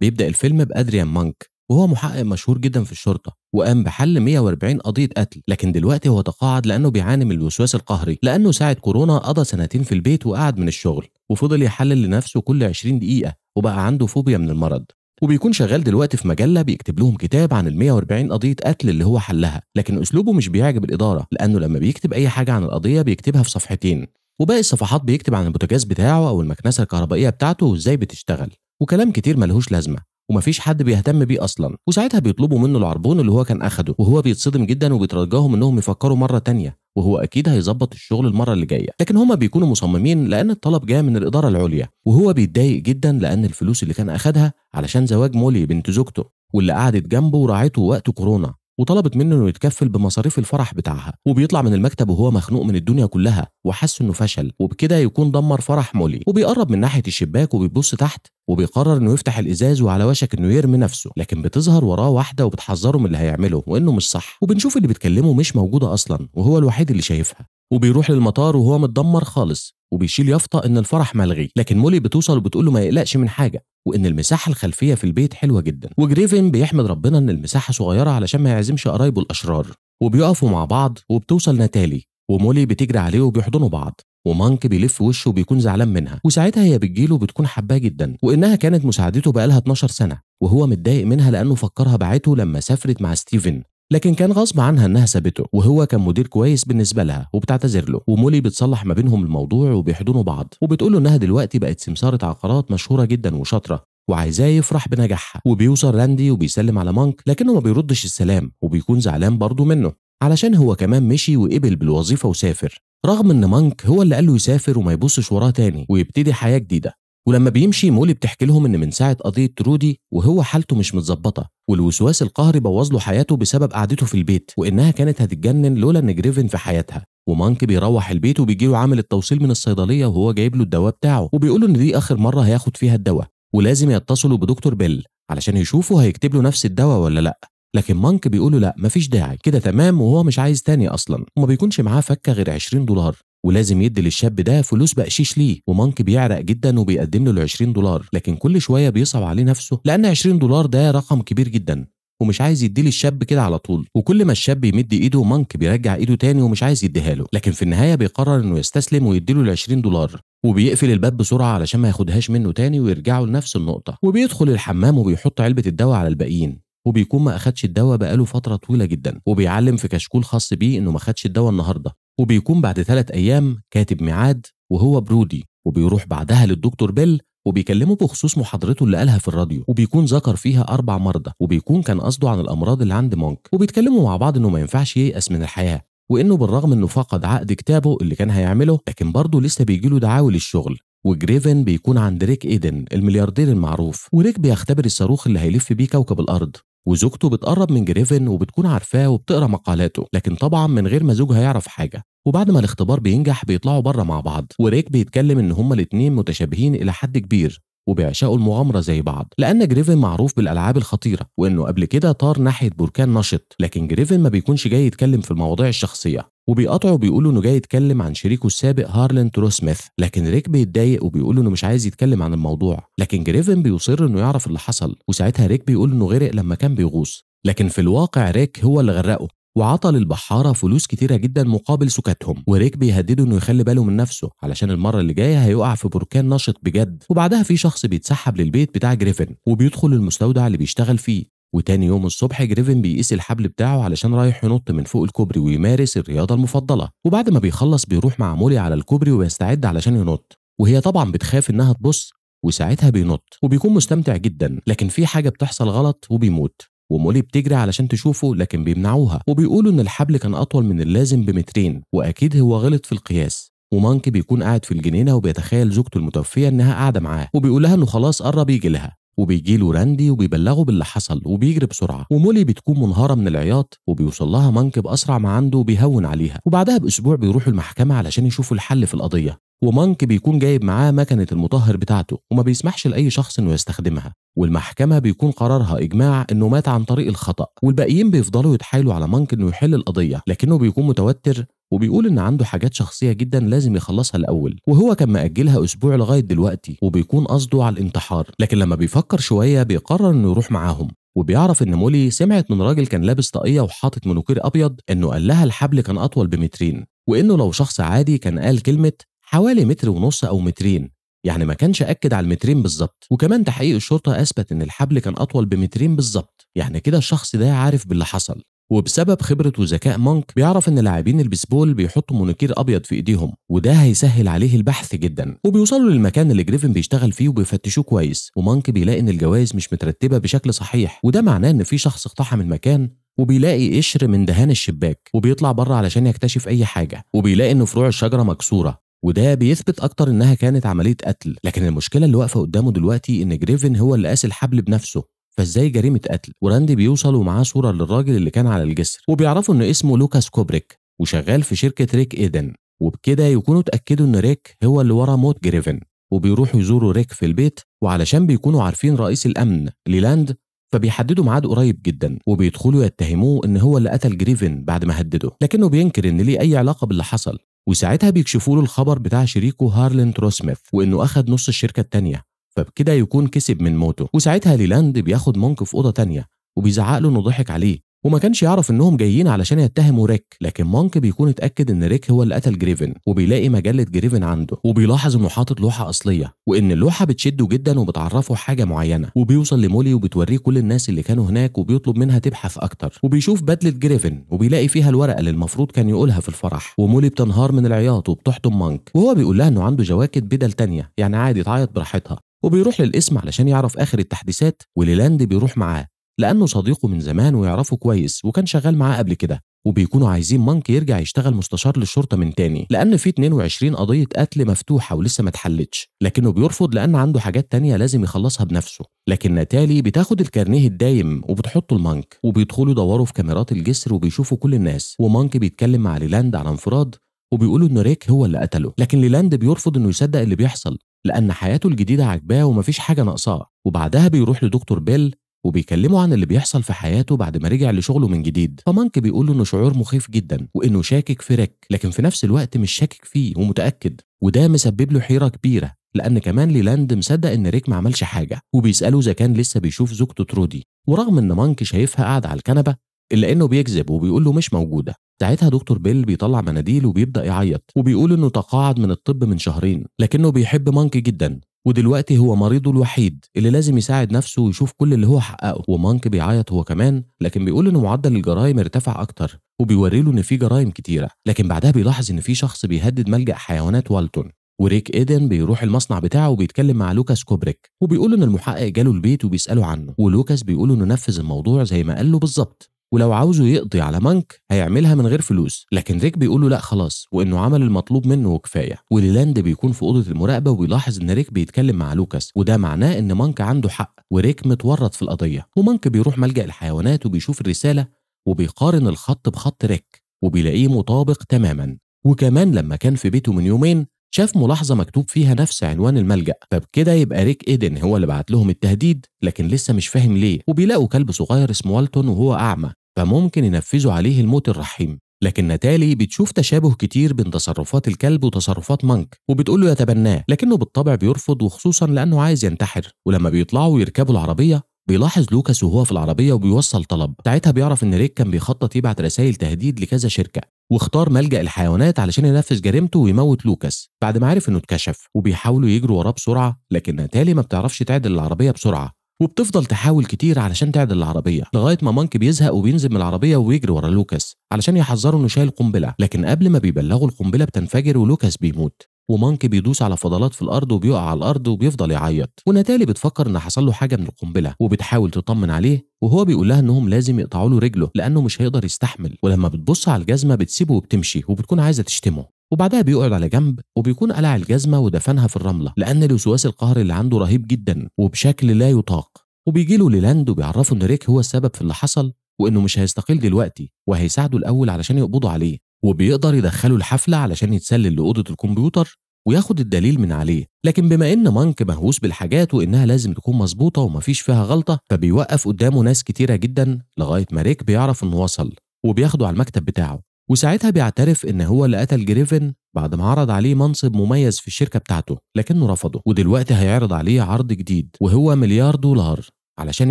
بيبدأ الفيلم بأدريان مانك وهو محقق مشهور جدا في الشرطه وقام بحل 140 قضيه قتل لكن دلوقتي هو تقاعد لانه بيعاني من الوسواس القهري لانه ساعه كورونا قضى سنتين في البيت وقعد من الشغل وفضل يحلل لنفسه كل 20 دقيقه وبقى عنده فوبيا من المرض وبيكون شغال دلوقتي في مجله بيكتب لهم كتاب عن ال 140 قضيه قتل اللي هو حلها لكن اسلوبه مش بيعجب الاداره لانه لما بيكتب اي حاجه عن القضيه بيكتبها في صفحتين وباقي الصفحات بيكتب عن البوتاجاز بتاعه او المكنسه الكهربائيه بتاعته وازاي بتشتغل وكلام كتير ملهوش لازمه ومفيش حد بيهتم بيه اصلا وساعتها بيطلبوا منه العربون اللي هو كان اخده وهو بيتصدم جدا وبيترجاهم انهم يفكروا مره تانية وهو اكيد هيظبط الشغل المره اللي جايه لكن هما بيكونوا مصممين لان الطلب جاي من الاداره العليا وهو بيتضايق جدا لان الفلوس اللي كان اخدها علشان زواج مولي بنت زوجته واللي قعدت جنبه وراعته وقت كورونا وطلبت منه انه يتكفل بمصاريف الفرح بتاعها وبيطلع من المكتب وهو مخنوق من الدنيا كلها وحس انه فشل وبكده يكون دمر فرح مولي وبيقرب من ناحيه الشباك وبيبص تحت وبيقرر انه يفتح الازاز وعلى وشك انه يرمي نفسه لكن بتظهر وراه واحده وبتحذره من اللي هيعمله وانه مش صح وبنشوف اللي بتكلمه مش موجوده اصلا وهو الوحيد اللي شايفها وبيروح للمطار وهو متدمر خالص وبيشيل يافطه ان الفرح ملغي لكن مولي بتوصل وبتقول له ما يقلقش من حاجه وان المساحه الخلفيه في البيت حلوه جدا وجريفن بيحمد ربنا ان المساحه صغيره علشان ما يعزمش قرايبه الاشرار وبيقفوا مع بعض وبتوصل ناتالي ومولي بتجري عليه وبيحضنوا بعض ومانك بيلف وشه وبيكون زعلان منها وساعتها هي بتجيله بتكون حباه جدا وانها كانت مساعدته بقالها 12 سنه وهو متضايق منها لانه فكرها بعته لما سافرت مع ستيفن لكن كان غصب عنها انها سابته وهو كان مدير كويس بالنسبه لها وبتعتذر له ومولي بتصلح ما بينهم الموضوع وبيحضنوا بعض وبتقول له انها دلوقتي بقت سمساره عقارات مشهوره جدا وشاطره وعايزاه يفرح بنجاحها وبيوصل راندي وبيسلم على مانك لكنه ما بيردش السلام وبيكون زعلان برضه منه علشان هو كمان مشي وقبل بالوظيفه وسافر رغم ان مانك هو اللي قال له يسافر وما يبصش وراه تاني ويبتدي حياه جديده ولما بيمشي مولي بتحكي لهم ان من ساعه قضيه ترودي وهو حالته مش متظبطه والوسواس القهري بوظ له حياته بسبب قعدته في البيت وانها كانت هتتجنن لولا ان جريفن في حياتها ومانك بيروح البيت وبيجي له عامل التوصيل من الصيدليه وهو جايب له الدواء بتاعه وبيقول له ان دي اخر مره هياخد فيها الدواء ولازم يتصلوا بدكتور بيل علشان يشوفوا هيكتب له نفس الدواء ولا لا لكن مانك بيقول له لا مفيش داعي كده تمام وهو مش عايز تاني اصلا وما بيكونش معاه فكه غير 20 دولار ولازم يدي للشاب ده فلوس بقشيش ليه ومانك بيعرق جدا وبيقدم له ال 20 دولار لكن كل شويه بيصعب عليه نفسه لان 20 دولار ده رقم كبير جدا ومش عايز يدي للشاب كده على طول وكل ما الشاب يمد ايده مانك بيرجع ايده تاني ومش عايز يديها له لكن في النهايه بيقرر انه يستسلم ويدي له ال 20 دولار وبيقفل الباب بسرعه علشان ما ياخدهاش منه تاني ويرجعوا لنفس النقطه وبيدخل الحمام وبيحط علبه الدواء على الباقيين وبيكون ما اخدش الدواء بقاله فتره طويله جدا وبيعلم في كشكول خاص بيه انه ما اخدش الدواء النهارده وبيكون بعد ثلاث أيام كاتب ميعاد وهو برودي وبيروح بعدها للدكتور بيل وبيكلمه بخصوص محاضرته اللي قالها في الراديو وبيكون ذكر فيها أربع مرضى وبيكون كان قصده عن الأمراض اللي عند مونك وبيتكلموا مع بعض إنه ما ينفعش ييأس من الحياة وإنه بالرغم إنه فقد عقد كتابه اللي كان هيعمله لكن برضه لسه بيجيله دعاوي للشغل وجريفن بيكون عند ريك ايدن الملياردير المعروف وريك بيختبر الصاروخ اللي هيلف بيه كوكب الارض وزوجته بتقرب من جريفن وبتكون عارفاه وبتقرا مقالاته لكن طبعا من غير ما زوجها يعرف حاجه وبعد ما الاختبار بينجح بيطلعوا بره مع بعض وريك بيتكلم ان هما الاتنين متشابهين الى حد كبير وبيعشقوا المغامره زي بعض لان جريفن معروف بالالعاب الخطيره وانه قبل كده طار ناحيه بركان نشط لكن جريفن ما بيكونش جاي يتكلم في المواضيع الشخصيه وبيقاطعه بيقولوا انه جاي يتكلم عن شريكه السابق ترو تروسميث لكن ريك بيتضايق وبيقول انه مش عايز يتكلم عن الموضوع لكن جريفن بيصر انه يعرف اللي حصل وساعتها ريك بيقول انه غرق لما كان بيغوص لكن في الواقع ريك هو اللي غرقه وعطى للبحاره فلوس كتيره جدا مقابل سكاتهم وريك بيهدده انه يخلي باله من نفسه علشان المره اللي جايه هيقع في بركان نشط بجد وبعدها في شخص بيتسحب للبيت بتاع جريفن وبيدخل المستودع اللي بيشتغل فيه وتاني يوم الصبح جريفن بيقيس الحبل بتاعه علشان رايح ينط من فوق الكوبري ويمارس الرياضة المفضلة وبعد ما بيخلص بيروح مع مولي على الكوبري وبيستعد علشان ينط وهي طبعا بتخاف انها تبص وساعتها بينط وبيكون مستمتع جدا لكن في حاجة بتحصل غلط وبيموت ومولي بتجري علشان تشوفه لكن بيمنعوها وبيقولوا ان الحبل كان اطول من اللازم بمترين واكيد هو غلط في القياس ومانكي بيكون قاعد في الجنينه وبيتخيل زوجته المتوفيه انها قاعده معاه وبيقول لها انه خلاص قرب يجي لها وبيجي له راندي وبيبلغه باللي حصل وبيجري بسرعه ومولي بتكون منهاره من العياط وبيوصل لها مانكب اسرع ما عنده وبيهون عليها وبعدها باسبوع بيروحوا المحكمه علشان يشوفوا الحل في القضيه ومانك بيكون جايب معاه مكنة المطهر بتاعته وما بيسمحش لأي شخص إنه يستخدمها والمحكمة بيكون قرارها إجماع إنه مات عن طريق الخطأ والباقيين بيفضلوا يتحايلوا على مانك إنه يحل القضية لكنه بيكون متوتر وبيقول ان عنده حاجات شخصيه جدا لازم يخلصها الاول وهو كان ماجلها اسبوع لغايه دلوقتي وبيكون قصده على الانتحار لكن لما بيفكر شويه بيقرر انه يروح معاهم وبيعرف ان مولي سمعت من راجل كان لابس طاقيه وحاطط منوكير ابيض انه قال لها الحبل كان اطول بمترين وانه لو شخص عادي كان قال كلمه حوالي متر ونص او مترين يعني ما كانش اكد على المترين بالظبط وكمان تحقيق الشرطه اثبت ان الحبل كان اطول بمترين بالظبط يعني كده الشخص ده عارف باللي حصل وبسبب خبرته وذكاء مونك بيعرف ان لاعبين البيسبول بيحطوا مونوكير ابيض في ايديهم وده هيسهل عليه البحث جدا وبيوصلوا للمكان اللي جريفن بيشتغل فيه وبيفتشوه كويس ومونك بيلاقي ان الجوائز مش مترتبه بشكل صحيح وده معناه ان في شخص اقتحم المكان وبيلاقي قشر من دهان الشباك وبيطلع بره علشان يكتشف اي حاجه وبيلاقي ان فروع الشجره مكسوره وده بيثبت اكتر انها كانت عمليه قتل لكن المشكله اللي واقفه قدامه دلوقتي ان جريفن هو اللي قاس الحبل بنفسه فازاي جريمه قتل وراندي بيوصل ومعاه صوره للراجل اللي كان على الجسر وبيعرفوا ان اسمه لوكاس كوبريك وشغال في شركه ريك ايدن وبكده يكونوا اتاكدوا ان ريك هو اللي ورا موت جريفن وبيروحوا يزوروا ريك في البيت وعلشان بيكونوا عارفين رئيس الامن ليلاند فبيحددوا ميعاد قريب جدا وبيدخلوا يتهموه ان هو اللي قتل جريفن بعد ما هدده لكنه بينكر ان ليه اي علاقه باللي حصل وساعتها بيكشفوا له الخبر بتاع شريكه هارلين تروسميث وانه اخذ نص الشركه الثانيه فبكده يكون كسب من موته وساعتها ليلاند بياخد مونك في اوضه تانية وبيزعق له انه ضحك عليه وما كانش يعرف انهم جايين علشان يتهموا ريك لكن مونك بيكون اتاكد ان ريك هو اللي قتل جريفن وبيلاقي مجله جريفن عنده وبيلاحظ انه حاطط لوحه اصليه وان اللوحه بتشده جدا وبتعرفه حاجه معينه وبيوصل لمولي وبتوريه كل الناس اللي كانوا هناك وبيطلب منها تبحث اكتر وبيشوف بدله جريفن وبيلاقي فيها الورقه اللي المفروض كان يقولها في الفرح ومولي بتنهار من العياط وبتحطم مونك وهو بيقول لها انه عنده جواكت بدل تانية يعني عادي تعيط براحتها وبيروح للاسم علشان يعرف آخر التحديثات وليلاند بيروح معاه لأنه صديقه من زمان ويعرفه كويس وكان شغال معاه قبل كده وبيكونوا عايزين مانك يرجع يشتغل مستشار للشرطة من تاني لأن في 22 قضية قتل مفتوحة ولسه ما اتحلتش لكنه بيرفض لأن عنده حاجات تانية لازم يخلصها بنفسه لكن ناتالي بتاخد الكارنيه الدايم وبتحطه المانك وبيدخلوا يدوروا في كاميرات الجسر وبيشوفوا كل الناس ومانك بيتكلم مع ليلاند على انفراد وبيقولوا ان ريك هو اللي قتله لكن ليلاند بيرفض انه يصدق اللي بيحصل لأن حياته الجديدة عاجباه ومفيش حاجة ناقصاه وبعدها بيروح لدكتور بيل وبيكلمه عن اللي بيحصل في حياته بعد ما رجع لشغله من جديد فمانك بيقول له انه شعور مخيف جدا وانه شاكك في ريك لكن في نفس الوقت مش شاكك فيه ومتاكد وده مسبب له حيره كبيره لان كمان ليلاند مصدق ان ريك ما عملش حاجه وبيساله اذا كان لسه بيشوف زوجته ترودي ورغم ان مانك شايفها قاعده على الكنبه إلا إنه بيكذب وبيقول له مش موجودة ساعتها دكتور بيل بيطلع مناديل وبيبدا يعيط وبيقول انه تقاعد من الطب من شهرين لكنه بيحب مانكي جدا ودلوقتي هو مريضه الوحيد اللي لازم يساعد نفسه ويشوف كل اللي هو حققه ومانك بيعيط هو كمان لكن بيقول ان معدل الجرائم ارتفع اكتر وبيوري له ان في جرائم كتيره لكن بعدها بيلاحظ ان في شخص بيهدد ملجا حيوانات والتون وريك ايدن بيروح المصنع بتاعه وبيتكلم مع لوكاس كوبريك وبيقول ان المحقق جاله البيت وبيساله عنه ولوكاس بيقول انه نفذ الموضوع زي ما قال له بالظبط ولو عاوزه يقضي على مانك هيعملها من غير فلوس لكن ريك بيقول له لا خلاص وانه عمل المطلوب منه وكفايه وليلاند بيكون في اوضه المراقبه وبيلاحظ ان ريك بيتكلم مع لوكاس وده معناه ان مانك عنده حق وريك متورط في القضيه ومانك بيروح ملجا الحيوانات وبيشوف الرساله وبيقارن الخط بخط ريك وبيلاقيه مطابق تماما وكمان لما كان في بيته من يومين شاف ملاحظه مكتوب فيها نفس عنوان الملجا فبكده يبقى ريك ايدن هو اللي بعت لهم التهديد لكن لسه مش فاهم ليه وبيلاقوا كلب صغير اسمه والتون وهو اعمى فممكن ينفذوا عليه الموت الرحيم لكن ناتالي بتشوف تشابه كتير بين تصرفات الكلب وتصرفات مانك وبتقول له يتبناه لكنه بالطبع بيرفض وخصوصا لانه عايز ينتحر ولما بيطلعوا ويركبوا العربيه بيلاحظ لوكاس وهو في العربيه وبيوصل طلب ساعتها بيعرف ان ريك كان بيخطط يبعت رسائل تهديد لكذا شركه واختار ملجا الحيوانات علشان ينفذ جريمته ويموت لوكاس بعد ما عرف انه اتكشف وبيحاولوا يجروا وراه بسرعه لكن ناتالي ما بتعرفش تعدل العربيه بسرعه وبتفضل تحاول كتير علشان تعدل العربيه لغايه ما مانك بيزهق وبينزل من العربيه ويجري ورا لوكاس علشان يحذره انه شايل قنبله لكن قبل ما بيبلغوا القنبله بتنفجر ولوكاس بيموت ومانكي بيدوس على فضلات في الارض وبيقع على الارض وبيفضل يعيط وناتالي بتفكر ان حصل له حاجه من القنبله وبتحاول تطمن عليه وهو بيقول لها انهم لازم يقطعوا له رجله لانه مش هيقدر يستحمل ولما بتبص على الجزمه بتسيبه وبتمشي وبتكون عايزه تشتمه وبعدها بيقعد على جنب وبيكون قلع الجزمه ودفنها في الرمله لان الوسواس القهري اللي عنده رهيب جدا وبشكل لا يطاق وبيجي له ليلاند وبيعرفه ان ريك هو السبب في اللي حصل وانه مش هيستقيل دلوقتي وهيساعده الاول علشان يقبضوا عليه وبيقدر يدخله الحفلة علشان يتسلل لأوضة الكمبيوتر وياخد الدليل من عليه لكن بما ان مانك مهووس بالحاجات وانها لازم تكون مظبوطه ومفيش فيها غلطه فبيوقف قدامه ناس كتيره جدا لغايه ما ريك بيعرف انه وصل وبياخده على المكتب بتاعه وساعتها بيعترف ان هو اللي قتل جريفن بعد ما عرض عليه منصب مميز في الشركه بتاعته لكنه رفضه ودلوقتي هيعرض عليه عرض جديد وهو مليار دولار علشان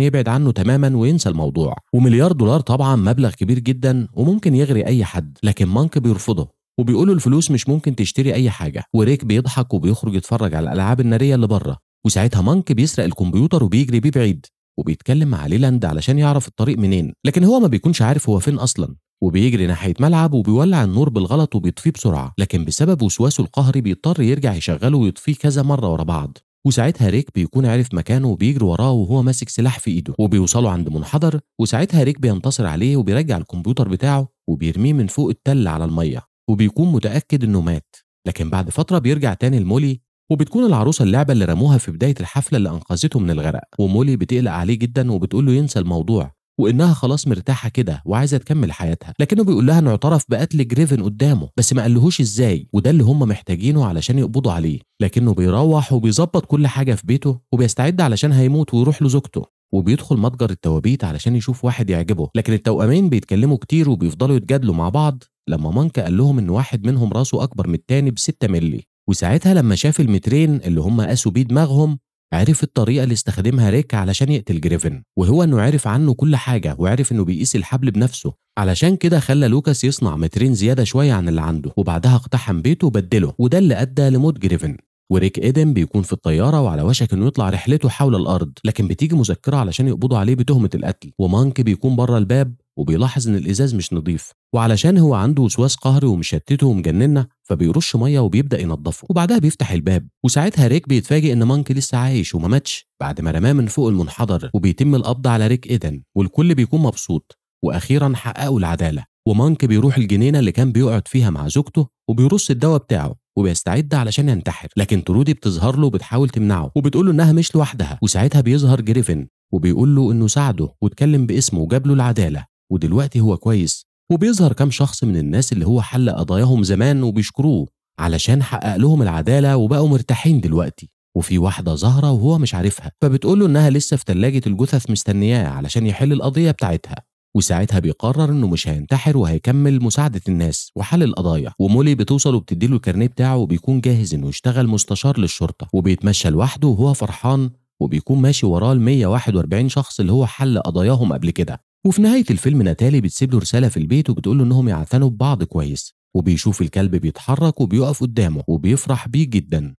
يبعد عنه تماما وينسى الموضوع ومليار دولار طبعا مبلغ كبير جدا وممكن يغري اي حد لكن مانك بيرفضه وبيقولوا الفلوس مش ممكن تشتري اي حاجه وريك بيضحك وبيخرج يتفرج على الالعاب الناريه اللي بره وساعتها مانك بيسرق الكمبيوتر وبيجري بيه بعيد وبيتكلم مع ليلاند علشان يعرف الطريق منين لكن هو ما بيكونش عارف هو فين اصلا وبيجري ناحيه ملعب وبيولع النور بالغلط وبيطفيه بسرعه لكن بسبب وسواسه القهري بيضطر يرجع يشغله ويطفيه كذا مره ورا بعض وساعتها ريك بيكون عارف مكانه وبيجري وراه وهو ماسك سلاح في ايده وبيوصلوا عند منحدر وساعتها ريك بينتصر عليه وبيرجع الكمبيوتر بتاعه وبيرميه من فوق التل على الميه وبيكون متاكد انه مات لكن بعد فتره بيرجع تاني لمولي وبتكون العروسه اللعبه اللي رموها في بدايه الحفله اللي انقذته من الغرق ومولي بتقلق عليه جدا وبتقول له ينسى الموضوع وانها خلاص مرتاحه كده وعايزه تكمل حياتها لكنه بيقول لها انه اعترف بقتل جريفن قدامه بس ما قالهوش ازاي وده اللي هم محتاجينه علشان يقبضوا عليه لكنه بيروح وبيظبط كل حاجه في بيته وبيستعد علشان هيموت ويروح لزوجته وبيدخل متجر التوابيت علشان يشوف واحد يعجبه لكن التوأمين بيتكلموا كتير وبيفضلوا يتجادلوا مع بعض لما مانكا قال لهم ان واحد منهم راسه اكبر من التاني ب 6 مللي وساعتها لما شاف المترين اللي هم قاسوا بيه دماغهم عرف الطريقه اللي استخدمها ريك علشان يقتل جريفن وهو انه عرف عنه كل حاجه وعرف انه بيقيس الحبل بنفسه علشان كده خلى لوكاس يصنع مترين زياده شويه عن اللي عنده وبعدها اقتحم بيته وبدله وده اللي ادى لموت جريفن وريك ايدن بيكون في الطياره وعلى وشك انه يطلع رحلته حول الارض لكن بتيجي مذكره علشان يقبضوا عليه بتهمه القتل ومانك بيكون بره الباب وبيلاحظ ان الازاز مش نظيف وعلشان هو عنده وسواس قهري ومشتته ومجننا فبيرش ميه وبيبدا ينظفه وبعدها بيفتح الباب وساعتها ريك بيتفاجئ ان مانك لسه عايش وما ماتش بعد ما رماه من فوق المنحدر وبيتم القبض على ريك ايدن والكل بيكون مبسوط واخيرا حققوا العداله ومانك بيروح الجنينه اللي كان بيقعد فيها مع زوجته وبيرص الدواء بتاعه وبيستعد علشان ينتحر لكن ترودي بتظهر له وبتحاول تمنعه وبتقول له انها مش لوحدها وساعتها بيظهر جريفن وبيقول له انه ساعده واتكلم باسمه وجاب له العداله ودلوقتي هو كويس وبيظهر كام شخص من الناس اللي هو حل قضاياهم زمان وبيشكروه علشان حقق لهم العداله وبقوا مرتاحين دلوقتي وفي واحده ظاهره وهو مش عارفها فبتقول له انها لسه في ثلاجه الجثث مستنياه علشان يحل القضيه بتاعتها وساعتها بيقرر انه مش هينتحر وهيكمل مساعده الناس وحل القضايا ومولي بتوصل وبتدي له الكارنيه بتاعه وبيكون جاهز انه يشتغل مستشار للشرطه وبيتمشى لوحده وهو فرحان وبيكون ماشي وراه ال 141 شخص اللي هو حل قضاياهم قبل كده وفي نهاية الفيلم ناتالي بتسيب له رسالة في البيت وبتقول له إنهم يعتنوا ببعض كويس وبيشوف الكلب بيتحرك وبيقف قدامه وبيفرح بيه جدا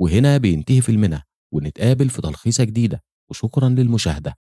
وهنا بينتهي فيلمنا ونتقابل في تلخيصة جديدة وشكرا للمشاهدة